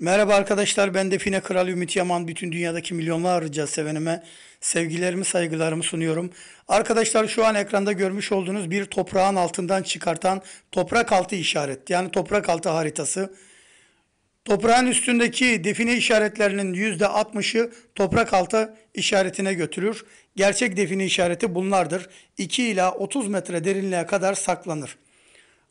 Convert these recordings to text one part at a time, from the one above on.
Merhaba arkadaşlar ben Define Kral Ümit Yaman. Bütün dünyadaki milyonlarca sevenime sevgilerimi saygılarımı sunuyorum. Arkadaşlar şu an ekranda görmüş olduğunuz bir toprağın altından çıkartan toprak altı işaret yani toprak altı haritası. Toprağın üstündeki define işaretlerinin %60'ı toprak altı işaretine götürür. Gerçek define işareti bunlardır. 2 ila 30 metre derinliğe kadar saklanır.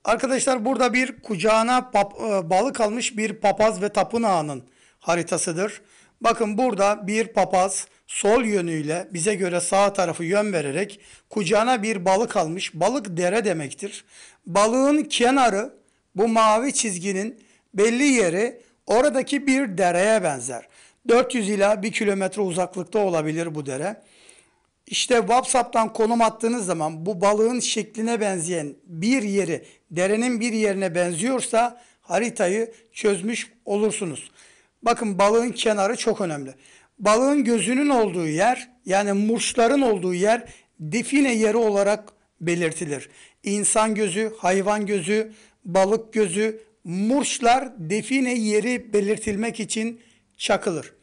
Arkadaşlar burada bir kucağına e, balık almış bir papaz ve tapınağının haritasıdır. Bakın burada bir papaz sol yönüyle bize göre sağ tarafı yön vererek kucağına bir balık almış. Balık dere demektir. Balığın kenarı bu mavi çizginin belli yeri oradaki bir dereye benzer. 400 ila 1 kilometre uzaklıkta olabilir bu dere. İşte WhatsApp'tan konum attığınız zaman bu balığın şekline benzeyen bir yeri derenin bir yerine benziyorsa haritayı çözmüş olursunuz. Bakın balığın kenarı çok önemli. Balığın gözünün olduğu yer yani murçların olduğu yer define yeri olarak belirtilir. İnsan gözü, hayvan gözü, balık gözü, murçlar define yeri belirtilmek için çakılır.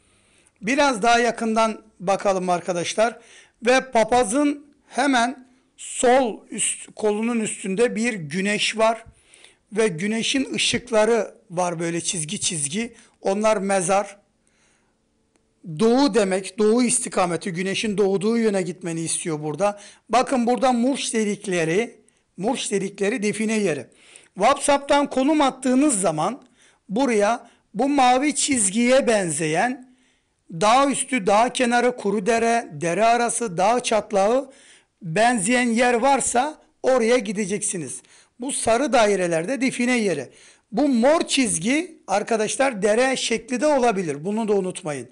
Biraz daha yakından bakalım arkadaşlar. Ve papazın hemen sol üst, kolunun üstünde bir güneş var. Ve güneşin ışıkları var böyle çizgi çizgi. Onlar mezar. Doğu demek, doğu istikameti, güneşin doğduğu yöne gitmeni istiyor burada. Bakın burada murş dedikleri, murş dedikleri define yeri. WhatsApp'tan konum attığınız zaman buraya bu mavi çizgiye benzeyen dağ üstü, dağ kenarı, kuru dere, dere arası, dağ çatlağı benzeyen yer varsa oraya gideceksiniz. Bu sarı dairelerde define yeri. Bu mor çizgi arkadaşlar dere şekli de olabilir. Bunu da unutmayın.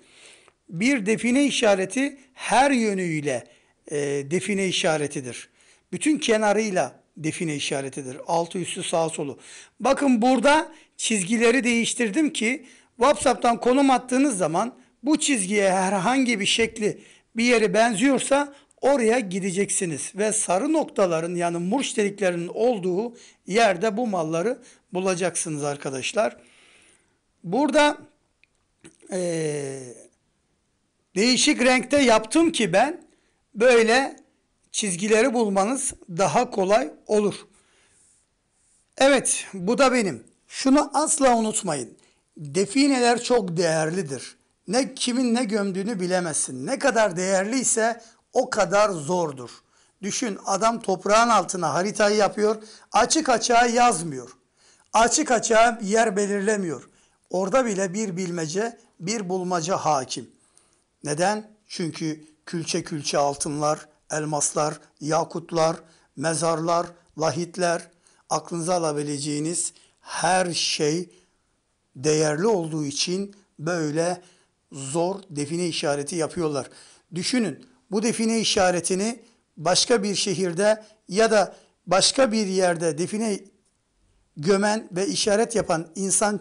Bir define işareti her yönüyle e, define işaretidir. Bütün kenarıyla define işaretidir. Altı üstü sağ solu. Bakın burada çizgileri değiştirdim ki WhatsApp'tan konum attığınız zaman bu çizgiye herhangi bir şekli bir yeri benziyorsa oraya gideceksiniz ve sarı noktaların yani murç deliklerinin olduğu yerde bu malları bulacaksınız arkadaşlar. Burada e, değişik renkte yaptım ki ben böyle çizgileri bulmanız daha kolay olur. Evet bu da benim. Şunu asla unutmayın. Defineler çok değerlidir ne kimin ne gömdüğünü bilemezsin. Ne kadar değerliyse o kadar zordur. Düşün adam toprağın altına haritayı yapıyor. Açık açığa yazmıyor. Açık açığa yer belirlemiyor. Orada bile bir bilmece, bir bulmaca hakim. Neden? Çünkü külçe külçe altınlar, elmaslar, yakutlar, mezarlar, lahitler, aklınıza alabileceğiniz her şey değerli olduğu için böyle zor define işareti yapıyorlar. Düşünün bu define işaretini başka bir şehirde ya da başka bir yerde define gömen ve işaret yapan insan